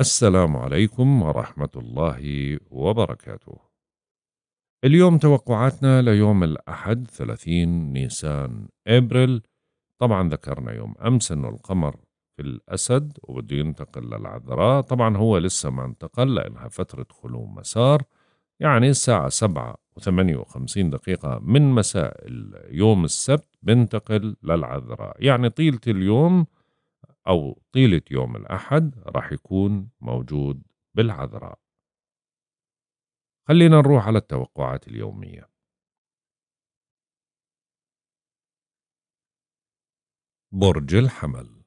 السلام عليكم ورحمة الله وبركاته. اليوم توقعاتنا ليوم الأحد 30 نيسان إبريل طبعا ذكرنا يوم أمس إنه القمر في الأسد وبده ينتقل للعذراء طبعا هو لسه ما انتقل لأنها فترة خلو مسار يعني الساعة سبعة وثمانية وخمسين دقيقة من مساء يوم السبت بنتقل للعذراء يعني طيلة اليوم أو طيلة يوم الأحد راح يكون موجود بالعذراء خلينا نروح على التوقعات اليومية برج الحمل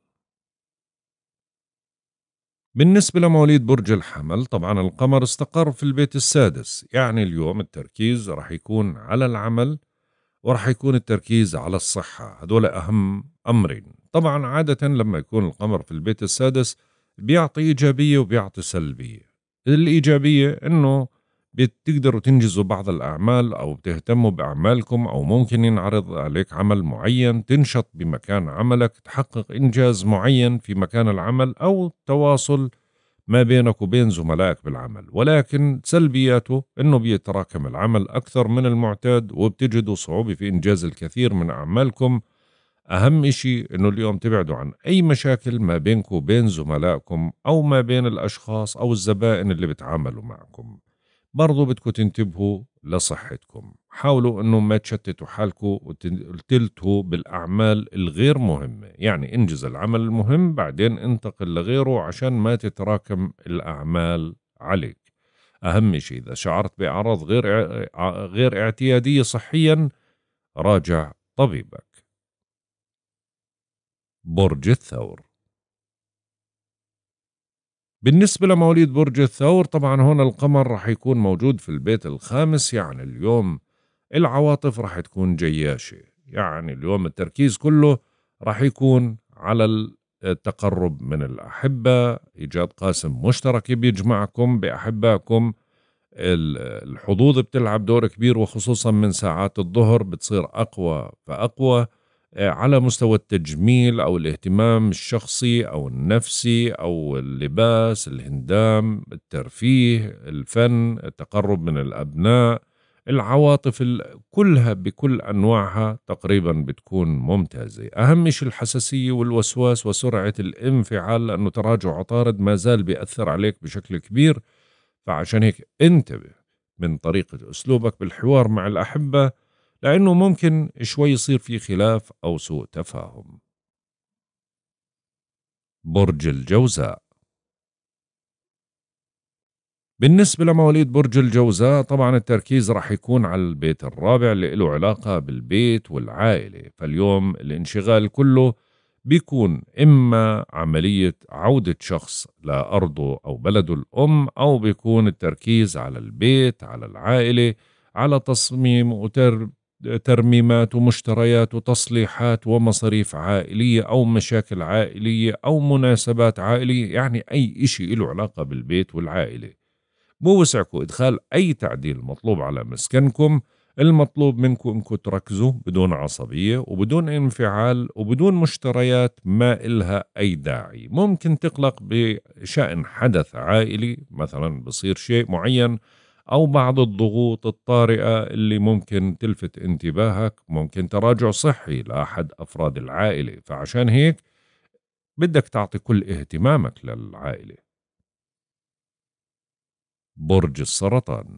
بالنسبة لمواليد برج الحمل طبعا القمر استقر في البيت السادس يعني اليوم التركيز راح يكون على العمل وراح يكون التركيز على الصحة هذول أهم أمرين طبعا عادة لما يكون القمر في البيت السادس بيعطي إيجابية وبيعطي سلبية الإيجابية أنه بتقدروا تنجزوا بعض الأعمال أو بتهتموا بأعمالكم أو ممكن ينعرض عليك عمل معين تنشط بمكان عملك تحقق إنجاز معين في مكان العمل أو تواصل ما بينك وبين زملائك بالعمل ولكن سلبياته أنه بيتراكم العمل أكثر من المعتاد وبتجدوا صعوبة في إنجاز الكثير من أعمالكم أهم إشي إنه اليوم تبعدوا عن أي مشاكل ما بينكم وبين زملائكم أو ما بين الأشخاص أو الزبائن اللي بتعاملوا معكم برضو بدكم تنتبهوا لصحتكم حاولوا أنه ما تشتتوا حالكم وتلتهوا بالأعمال الغير مهمة يعني انجز العمل المهم بعدين انتقل لغيره عشان ما تتراكم الأعمال عليك أهم شيء إذا شعرت بأعراض غير غير اعتيادية صحيا راجع طبيبك برج الثور بالنسبة لمواليد برج الثور طبعا هون القمر رح يكون موجود في البيت الخامس يعني اليوم العواطف رح تكون جياشة يعني اليوم التركيز كله رح يكون على التقرب من الأحبة إيجاد قاسم مشترك بيجمعكم بأحبائكم الحظوظ بتلعب دور كبير وخصوصا من ساعات الظهر بتصير أقوى فأقوى آه، على مستوى التجميل او الاهتمام الشخصي او النفسي او اللباس الهندام الترفيه الفن التقرب من الابناء العواطف كلها بكل انواعها تقريبا بتكون ممتازه اهم شيء الحساسيه والوسواس وسرعه الانفعال لانه تراجع عطارد ما زال بياثر عليك بشكل كبير فعشان هيك انتبه من طريقه اسلوبك بالحوار مع الاحبه لأنه ممكن شوي يصير في خلاف أو سوء تفاهم برج الجوزاء بالنسبة لمواليد برج الجوزاء طبعا التركيز راح يكون على البيت الرابع اللي له علاقة بالبيت والعائلة فاليوم الانشغال كله بيكون إما عملية عودة شخص لأرضه أو بلده الأم أو بيكون التركيز على البيت على العائلة على تصميم ترميمات ومشتريات وتصليحات ومصاريف عائلية أو مشاكل عائلية أو مناسبات عائلية يعني أي إشي له علاقة بالبيت والعائلة بوسعكم إدخال أي تعديل مطلوب على مسكنكم المطلوب منكم انكم تركزوا بدون عصبية وبدون انفعال وبدون مشتريات ما إلها أي داعي ممكن تقلق بشأن حدث عائلي مثلا بصير شيء معين أو بعض الضغوط الطارئة اللي ممكن تلفت انتباهك ممكن تراجع صحي لأحد أفراد العائلة فعشان هيك بدك تعطي كل اهتمامك للعائلة برج السرطان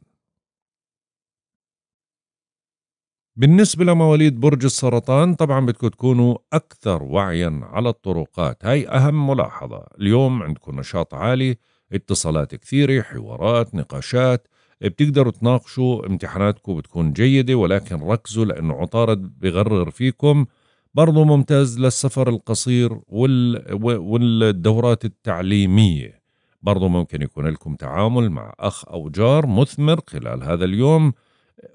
بالنسبة لمواليد برج السرطان طبعا بدكم تكونوا أكثر وعيا على الطرقات هاي أهم ملاحظة اليوم عندكم نشاط عالي اتصالات كثيرة حوارات نقاشات بتقدروا تناقشوا امتحاناتكم بتكون جيدة ولكن ركزوا لأنه عطارد بغرر فيكم برضو ممتاز للسفر القصير وال... والدورات التعليمية برضو ممكن يكون لكم تعامل مع أخ أو جار مثمر خلال هذا اليوم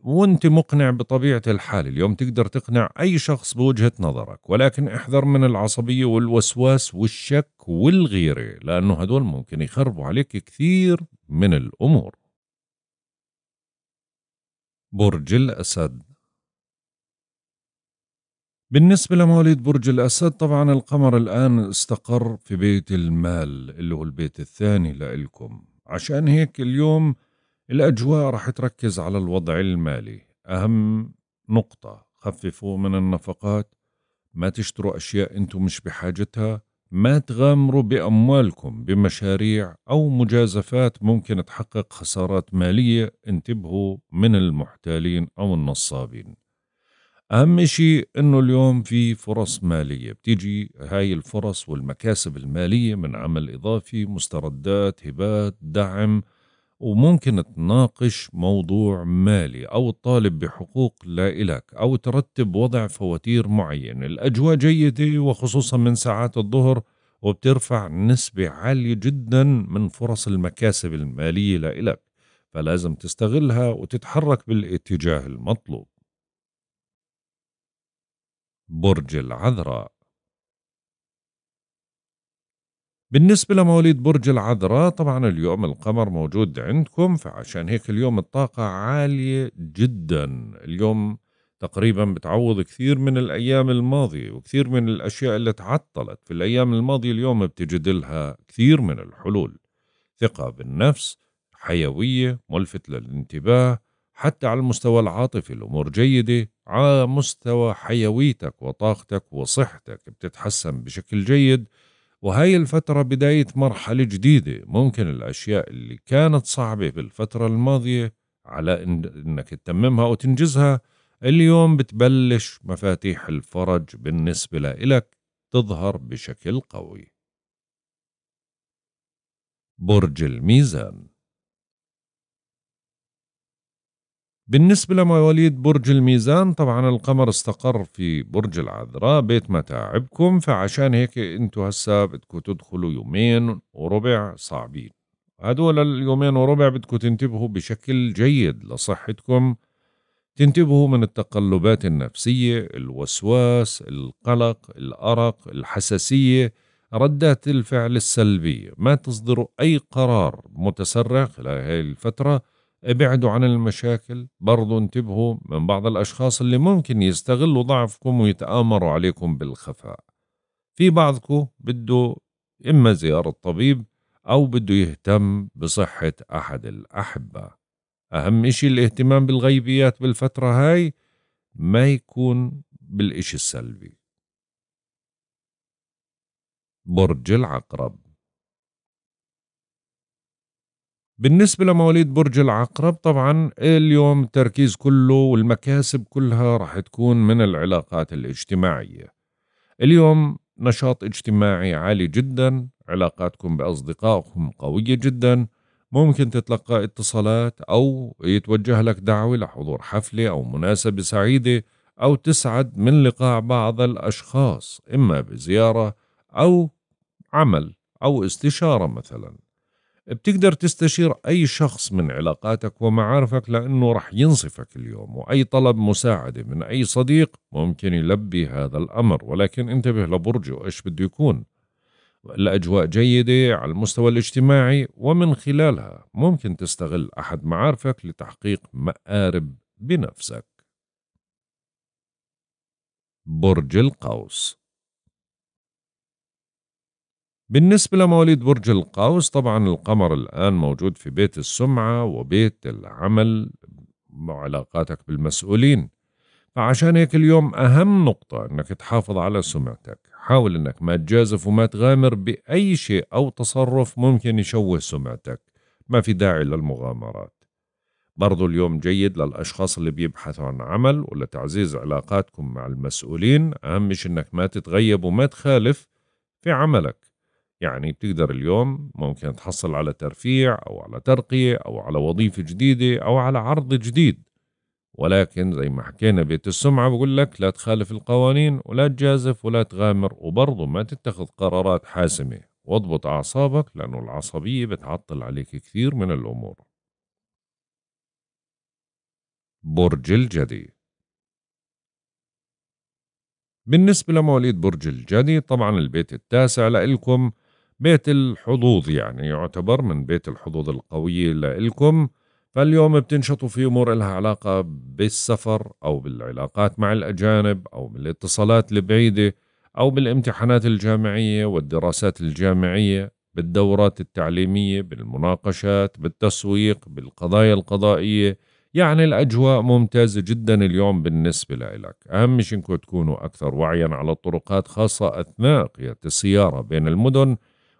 وانت مقنع بطبيعة الحال اليوم تقدر تقنع أي شخص بوجهة نظرك ولكن احذر من العصبية والوسواس والشك والغيرة لأنه هدول ممكن يخربوا عليك كثير من الأمور برج الأسد بالنسبة لمواليد برج الأسد طبعا القمر الآن استقر في بيت المال اللي هو البيت الثاني لإلكم عشان هيك اليوم الأجواء رح تركز على الوضع المالي أهم نقطة خففوا من النفقات ما تشتروا أشياء أنتم مش بحاجتها ما تغامروا بأموالكم بمشاريع أو مجازفات ممكن تحقق خسارات مالية انتبهوا من المحتالين أو النصابين أهم شيء أنه اليوم في فرص مالية بتيجي هاي الفرص والمكاسب المالية من عمل إضافي مستردات هبات دعم وممكن تناقش موضوع مالي أو الطالب بحقوق لا إلك أو ترتب وضع فواتير معين الأجواء جيدة وخصوصا من ساعات الظهر وبترفع نسبة عالية جدا من فرص المكاسب المالية لإلك فلازم تستغلها وتتحرك بالاتجاه المطلوب برج العذراء بالنسبة لمواليد برج العذراء طبعا اليوم القمر موجود عندكم فعشان هيك اليوم الطاقة عالية جدا اليوم تقريبا بتعوض كثير من الأيام الماضية وكثير من الأشياء اللي تعطلت في الأيام الماضية اليوم بتجد لها كثير من الحلول ثقة بالنفس حيوية ملفت للانتباه حتى على المستوى العاطفي الأمور جيدة على مستوى حيويتك وطاقتك وصحتك بتتحسن بشكل جيد وهاي الفترة بداية مرحلة جديدة ممكن الأشياء اللي كانت صعبة في الفترة الماضية على إنك تتممها وتنجزها اليوم بتبلش مفاتيح الفرج بالنسبة لإلك تظهر بشكل قوي برج الميزان بالنسبة لمواليد برج الميزان طبعا القمر استقر في برج العذراء بيت متاعبكم فعشان هيك انتوا هسا بدكم تدخلوا يومين وربع صعبين هدول اليومين وربع بدكم تنتبهوا بشكل جيد لصحتكم تنتبهوا من التقلبات النفسية الوسواس القلق الأرق الحساسية ردات الفعل السلبية ما تصدروا أي قرار متسرع خلال هذه الفترة ابعدوا عن المشاكل برضو انتبهوا من بعض الأشخاص اللي ممكن يستغلوا ضعفكم ويتآمروا عليكم بالخفاء في بعضكم بده إما زيارة طبيب أو بده يهتم بصحة أحد الأحبة أهم إشي الاهتمام بالغيبيات بالفترة هاي ما يكون بالإشي السلبي برج العقرب بالنسبة لمواليد برج العقرب طبعا اليوم التركيز كله والمكاسب كلها راح تكون من العلاقات الاجتماعية اليوم نشاط اجتماعي عالي جدا علاقاتكم بأصدقائكم قوية جدا ممكن تتلقى اتصالات أو يتوجه لك دعوة لحضور حفلة أو مناسبة سعيدة أو تسعد من لقاء بعض الأشخاص إما بزيارة أو عمل أو استشارة مثلاً بتقدر تستشير أي شخص من علاقاتك ومعارفك لأنه رح ينصفك اليوم وأي طلب مساعدة من أي صديق ممكن يلبي هذا الأمر ولكن انتبه لبرجه إيش بده يكون الأجواء جيدة على المستوى الاجتماعي ومن خلالها ممكن تستغل أحد معارفك لتحقيق مآرب بنفسك برج القوس بالنسبة لمواليد برج القوس طبعا القمر الآن موجود في بيت السمعة وبيت العمل وعلاقاتك بالمسؤولين فعشان هيك اليوم أهم نقطة أنك تحافظ على سمعتك حاول أنك ما تجازف وما تغامر بأي شيء أو تصرف ممكن يشوه سمعتك ما في داعي للمغامرات برضو اليوم جيد للأشخاص اللي بيبحثوا عن عمل ولا تعزيز علاقاتكم مع المسؤولين أهم شيء أنك ما تتغيب وما تخالف في عملك يعني بتقدر اليوم ممكن تحصل على ترفيع أو على ترقية أو على وظيفة جديدة أو على عرض جديد ولكن زي ما حكينا بيت السمعة بقول لك لا تخالف القوانين ولا تجازف ولا تغامر وبرضه ما تتخذ قرارات حاسمة واضبط أعصابك لأنه العصبية بتعطل عليك كثير من الأمور برج الجدي بالنسبة لمواليد برج الجدي طبعا البيت التاسع لإلكم بيت الحظوظ يعني يعتبر من بيت الحظوظ القوية لإلكم فاليوم بتنشطوا في أمور إلها علاقة بالسفر أو بالعلاقات مع الأجانب أو بالاتصالات البعيدة أو بالامتحانات الجامعية والدراسات الجامعية بالدورات التعليمية بالمناقشات بالتسويق بالقضايا القضائية يعني الأجواء ممتازة جدا اليوم بالنسبة لإلك أهم شيء إنكم تكونوا أكثر وعيا على الطرقات خاصة أثناء قيادة السيارة بين المدن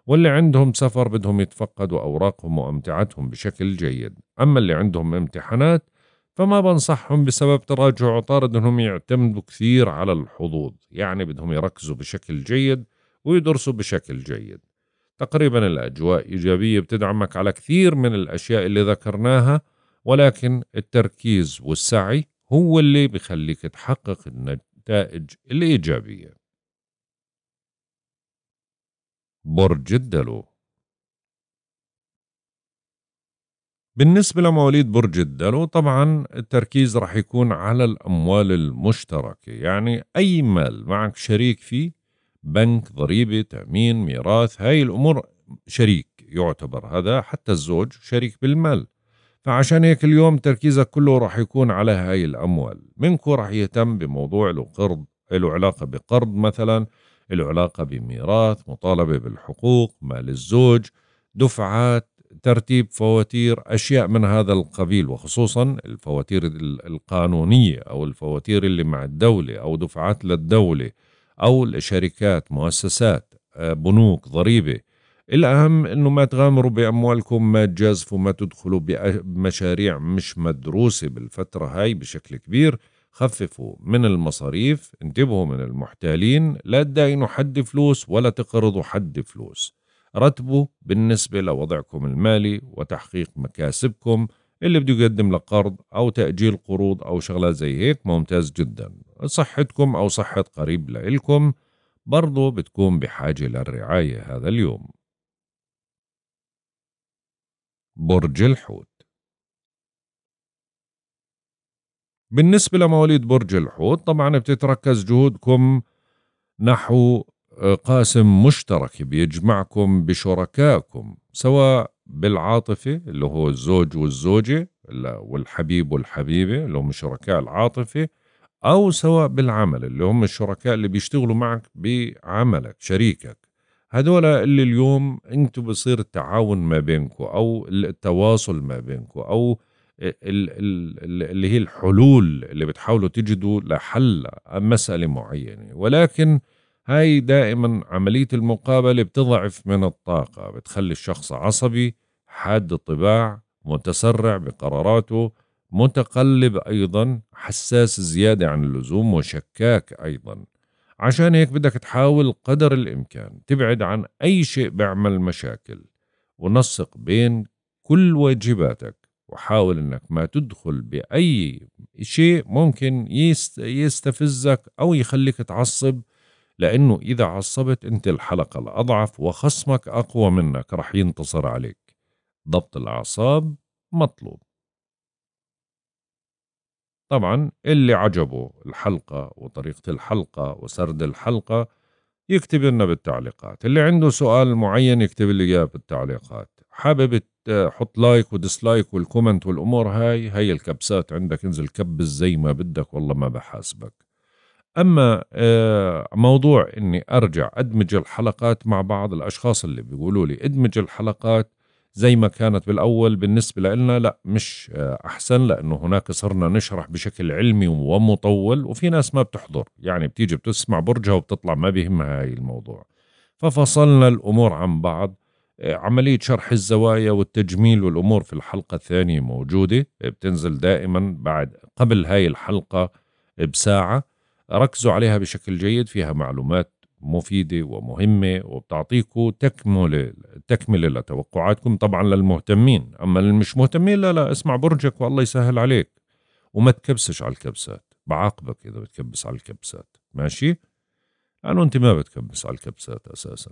واللي عندهم سفر بدهم يتفقدوا أوراقهم وأمتعتهم بشكل جيد أما اللي عندهم امتحانات فما بنصحهم بسبب تراجع عطارد انهم يعتمدوا كثير على الحظوظ يعني بدهم يركزوا بشكل جيد ويدرسوا بشكل جيد تقريبا الأجواء إيجابية بتدعمك على كثير من الأشياء اللي ذكرناها ولكن التركيز والسعي هو اللي بخليك تحقق النتائج الإيجابية برج الدلو بالنسبة لمواليد برج الدلو طبعا التركيز رح يكون على الأموال المشتركة يعني أي مال معك شريك فيه بنك ضريبة تأمين ميراث هاي الأمور شريك يعتبر هذا حتى الزوج شريك بالمال فعشان هيك اليوم تركيزك كله راح يكون على هاي الأموال منكو راح يهتم بموضوع له قرض له علاقة بقرض مثلا له علاقة بميراث مطالبة بالحقوق مال الزوج دفعات ترتيب فواتير أشياء من هذا القبيل وخصوصا الفواتير القانونية أو الفواتير اللي مع الدولة أو دفعات للدولة أو الشركات مؤسسات آه، بنوك ضريبة الأهم أنه ما تغامروا بأموالكم ما تجازفوا ما تدخلوا بمشاريع مش مدروسة بالفترة هاي بشكل كبير خففوا من المصاريف انتبهوا من المحتالين لا تداينوا حد فلوس ولا تقرضوا حد فلوس رتبوا بالنسبة لوضعكم المالي وتحقيق مكاسبكم اللي بده يقدم لك قرض أو تأجيل قروض أو شغلات زي هيك ممتاز جدا صحتكم أو صحة قريب لإلكم برضو بتكون بحاجة للرعاية هذا اليوم برج الحوت بالنسبة لمواليد برج الحوت طبعا بتتركز جهودكم نحو آه، قاسم مشترك بيجمعكم بشركائكم سواء بالعاطفة اللي هو الزوج والزوجة والحبيب والحبيبة اللي هم شركاء العاطفة أو سواء بالعمل اللي هم الشركاء اللي بيشتغلوا معك بعملك شريكك هدول اللي اليوم انتوا بصير التعاون ما بينكم أو التواصل ما بينكم أو اللي هي الحلول اللي بتحاولوا تجدوا لحل مسألة معينة ولكن هاي دائما عملية المقابلة بتضعف من الطاقة بتخلي الشخص عصبي حاد الطباع متسرع بقراراته متقلب أيضا حساس زيادة عن اللزوم وشكاك أيضا عشان هيك بدك تحاول قدر الإمكان تبعد عن أي شيء بيعمل مشاكل ونسق بين كل واجباتك وحاول انك ما تدخل باي شيء ممكن يستفزك او يخليك تعصب لانه اذا عصبت انت الحلقه الاضعف وخصمك اقوى منك رح ينتصر عليك ضبط الاعصاب مطلوب طبعا اللي عجبه الحلقة وطريقة الحلقة وسرد الحلقة يكتب لنا بالتعليقات اللي عنده سؤال معين يكتب لي إياه بالتعليقات حابب حط لايك وديسلايك والكومنت والامور هاي هاي الكبسات عندك انزل كبس زي ما بدك والله ما بحاسبك اما آه، موضوع اني ارجع ادمج الحلقات مع بعض الاشخاص اللي بيقولوا لي ادمج الحلقات زي ما كانت بالاول بالنسبه لنا لا مش آه، احسن لانه هناك صرنا نشرح بشكل علمي ومطول وفي ناس ما بتحضر يعني بتيجي بتسمع برجها وبتطلع ما بيهمها هاي الموضوع ففصلنا الامور عن بعض عملية شرح الزوايا والتجميل والأمور في الحلقة الثانية موجودة بتنزل دائما بعد قبل هاي الحلقة بساعة ركزوا عليها بشكل جيد فيها معلومات مفيدة ومهمة وبتعطيكم تكملة تكملة لتوقعاتكم طبعا للمهتمين أما للمش مهتمين لا لا اسمع برجك والله يسهل عليك وما تكبسش على الكبسات بعاقبك إذا بتكبس على الكبسات ماشي؟ لأنه أنت ما بتكبس على الكبسات أساساً